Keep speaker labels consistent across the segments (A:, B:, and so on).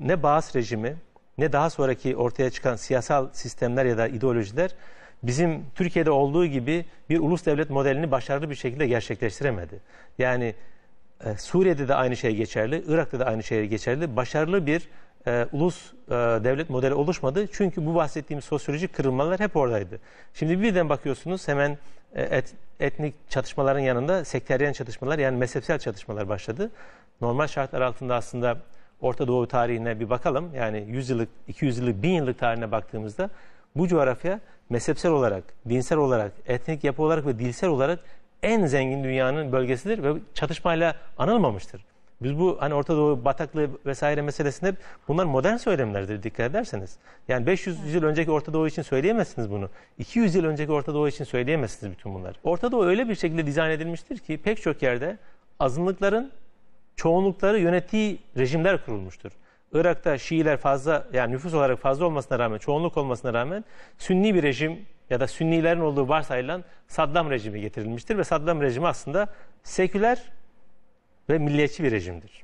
A: ne Baas rejimi ne daha sonraki ortaya çıkan siyasal sistemler ya da ideolojiler bizim Türkiye'de olduğu gibi bir ulus devlet modelini başarılı bir şekilde gerçekleştiremedi. Yani e, Suriye'de de aynı şey geçerli, Irak'ta da aynı şey geçerli. Başarılı bir e, ulus e, devlet modeli oluşmadı. Çünkü bu bahsettiğimiz sosyolojik kırılmalar hep oradaydı. Şimdi birden bakıyorsunuz hemen e, et, etnik çatışmaların yanında sekteryen çatışmalar yani mezhepsel çatışmalar başladı. Normal şartlar altında aslında Orta Doğu tarihine bir bakalım. Yani 100 yıllık, 200 yıllık, 1000 yıllık tarihine baktığımızda bu coğrafya mezhepsel olarak, dinsel olarak, etnik yapı olarak ve dilsel olarak en zengin dünyanın bölgesidir ve çatışmayla anılmamıştır. Biz bu hani Orta Doğu bataklığı vesaire meselesinde bunlar modern söylemlerdir dikkat ederseniz. Yani 500 evet. yıl önceki Orta Doğu için söyleyemezsiniz bunu. 200 yıl önceki Orta Doğu için söyleyemezsiniz bütün bunları. Orta Doğu öyle bir şekilde dizayn edilmiştir ki pek çok yerde azınlıkların çoğunlukları yönettiği rejimler kurulmuştur. Irak'ta Şiiler fazla yani nüfus olarak fazla olmasına rağmen, çoğunluk olmasına rağmen Sünni bir rejim ya da Sünnilerin olduğu varsayılan Saddam rejimi getirilmiştir ve Saddam rejimi aslında seküler ve milliyetçi bir rejimdir.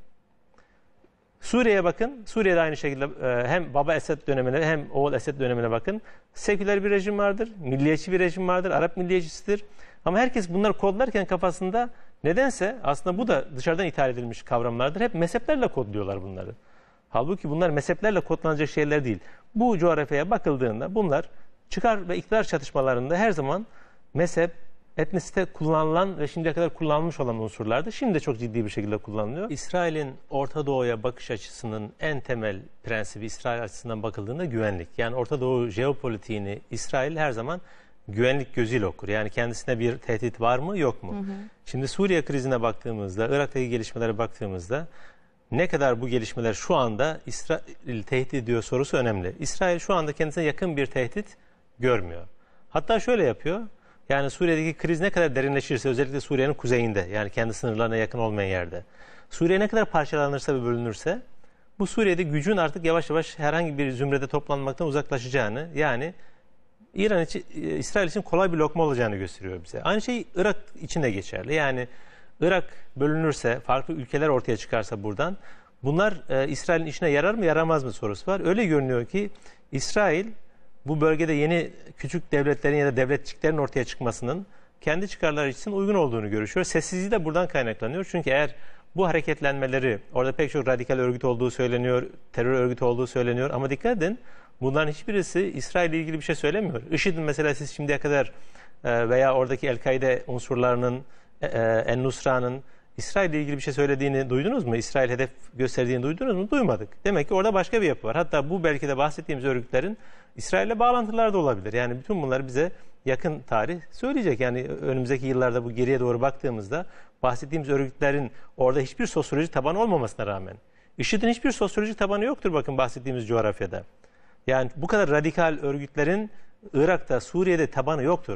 A: Suriye'ye bakın. Suriye'de aynı şekilde e, hem Baba Esed dönemine hem Oğul Esed dönemine bakın. Seküler bir rejim vardır, milliyetçi bir rejim vardır, Arap milliyetçisidir. Ama herkes bunları kodlarken kafasında Nedense aslında bu da dışarıdan ithal edilmiş kavramlardır. Hep mezheplerle kodluyorlar bunları. Halbuki bunlar mezheplerle kodlanacak şeyler değil. Bu coğrafyaya bakıldığında bunlar çıkar ve iktidar çatışmalarında her zaman mezhep, etnisite kullanılan ve şimdiye kadar kullanılmış olan unsurlardı. Şimdi de çok ciddi bir şekilde kullanılıyor. İsrail'in Orta Doğu'ya bakış açısının en temel prensibi İsrail açısından bakıldığında güvenlik. Yani Orta Doğu jeopolitiğini İsrail her zaman güvenlik gözüyle okur. Yani kendisine bir tehdit var mı yok mu? Hı hı. Şimdi Suriye krizine baktığımızda, Irak'taki gelişmelere baktığımızda ne kadar bu gelişmeler şu anda İsrail tehdit ediyor sorusu önemli. İsrail şu anda kendisine yakın bir tehdit görmüyor. Hatta şöyle yapıyor. Yani Suriye'deki kriz ne kadar derinleşirse özellikle Suriye'nin kuzeyinde yani kendi sınırlarına yakın olmayan yerde. Suriye ne kadar parçalanırsa ve bölünürse bu Suriye'de gücün artık yavaş yavaş herhangi bir zümrede toplanmaktan uzaklaşacağını yani İran için, e, İsrail için kolay bir lokma olacağını gösteriyor bize. Aynı şey Irak için de geçerli. Yani Irak bölünürse, farklı ülkeler ortaya çıkarsa buradan bunlar e, İsrail'in işine yarar mı yaramaz mı sorusu var. Öyle görünüyor ki İsrail bu bölgede yeni küçük devletlerin ya da devletçiklerin ortaya çıkmasının kendi çıkarları için uygun olduğunu görüşüyor. Sessizliği de buradan kaynaklanıyor. Çünkü eğer bu hareketlenmeleri, orada pek çok radikal örgüt olduğu söyleniyor, terör örgütü olduğu söyleniyor ama dikkat edin Bunların hiçbirisi İsrail ile ilgili bir şey söylemiyor. IŞİD'in mesela siz şimdiye kadar e, veya oradaki El-Kaide unsurlarının, En-Nusra'nın e, İsrail ile ilgili bir şey söylediğini duydunuz mu? İsrail hedef gösterdiğini duydunuz mu? Duymadık. Demek ki orada başka bir yapı var. Hatta bu belki de bahsettiğimiz örgütlerin İsrail'le bağlantıları da olabilir. Yani bütün bunları bize yakın tarih söyleyecek. Yani önümüzdeki yıllarda bu geriye doğru baktığımızda bahsettiğimiz örgütlerin orada hiçbir sosyolojik tabanı olmamasına rağmen IŞİD'in hiçbir sosyolojik tabanı yoktur bakın bahsettiğimiz coğrafyada. Yani bu kadar radikal örgütlerin Irak'ta, Suriye'de tabanı yoktur.